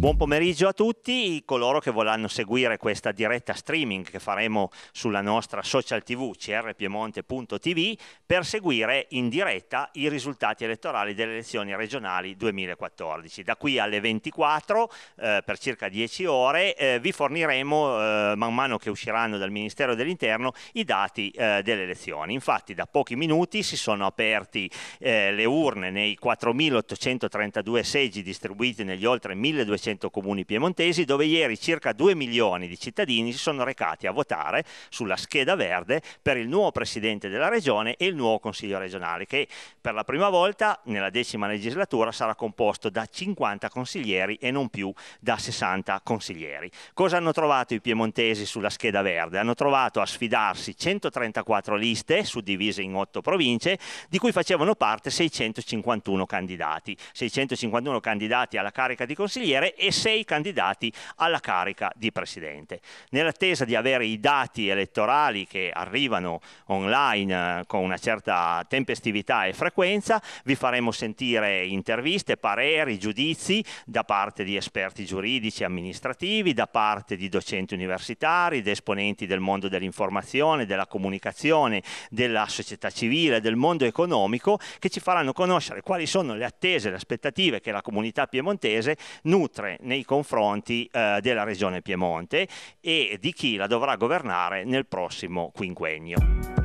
Buon pomeriggio a tutti coloro che vorranno seguire questa diretta streaming che faremo sulla nostra social tv crpiemonte.tv per seguire in diretta i risultati elettorali delle elezioni regionali 2014. Da qui alle 24 eh, per circa 10 ore eh, vi forniremo eh, man mano che usciranno dal Ministero dell'Interno i dati eh, delle elezioni. Infatti da pochi minuti si sono aperti eh, le urne nei 4.832 seggi distribuiti negli oltre 1.200 500 comuni piemontesi, dove ieri circa 2 milioni di cittadini si sono recati a votare sulla scheda verde per il nuovo presidente della regione e il nuovo consiglio regionale, che per la prima volta nella decima legislatura sarà composto da 50 consiglieri e non più da 60 consiglieri. Cosa hanno trovato i piemontesi sulla scheda verde? Hanno trovato a sfidarsi 134 liste suddivise in 8 province, di cui facevano parte 651 candidati. 651 candidati alla carica di consigliere e sei candidati alla carica di presidente. Nell'attesa di avere i dati elettorali che arrivano online eh, con una certa tempestività e frequenza, vi faremo sentire interviste, pareri, giudizi da parte di esperti giuridici e amministrativi, da parte di docenti universitari, di esponenti del mondo dell'informazione, della comunicazione, della società civile, del mondo economico, che ci faranno conoscere quali sono le attese e le aspettative che la comunità piemontese nutre sempre nei confronti eh, della regione Piemonte e di chi la dovrà governare nel prossimo quinquennio.